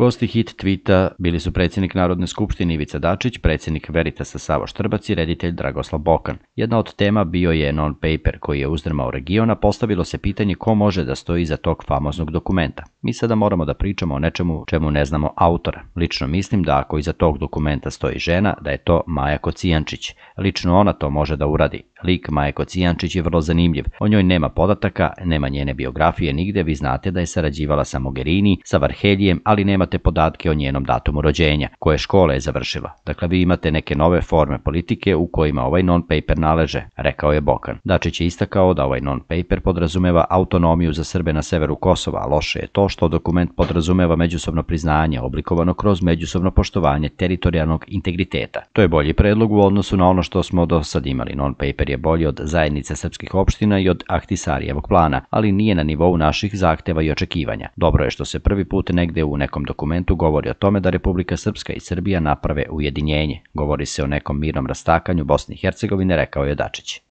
Gosti hit tvita bili su predsjednik Narodne skupštine Ivica Dačić, predsjednik Veritasa Savo Štrbac i reditelj Dragoslav Bokan. Jedna od tema bio je non-paper koji je uzdrmao regiona, postavilo se pitanje ko može da stoji za tog famoznog dokumenta. Mi sada moramo da pričamo o nečemu čemu ne znamo autora. Lično mislim da ako iza tog dokumenta stoji žena, da je to Maja Kocijančić. Lično ona to može da uradi. Lik Maje Kocijančić je vrlo zanimljiv. O njoj nema podataka, nema njene biografije nigde, vi znate da je sarađivala sa Mogherini, sa Varheljem, ali nemate podatke o njenom datumu rođenja, koje škole je završila. Dakle, vi imate neke nove forme politike u kojima ovaj non-paper naleže, rekao je Bokan. Dačić je istakao da ovaj non-paper podrazumeva autonomiju za Srbe na severu Kosova, a loše je to što dokument podrazumeva međusobno priznanje oblikovano kroz međusobno poštovanje teritorijalnog integriteta. To je bolji predlog u odnosu na ono što smo do sad imali. Non-paper je bolji od zajednice srpskih opština i od Ahtisarijevog plana, ali nije na nivou naših zahteva i očekivanja. Dobro je što se prvi put negde u nekom dokumentu govori o tome da Republika Srpska i Srbija naprave ujedinjenje. Govori se o nekom mirnom rastakanju Bosne i Hercegovine, rekao je Dačić.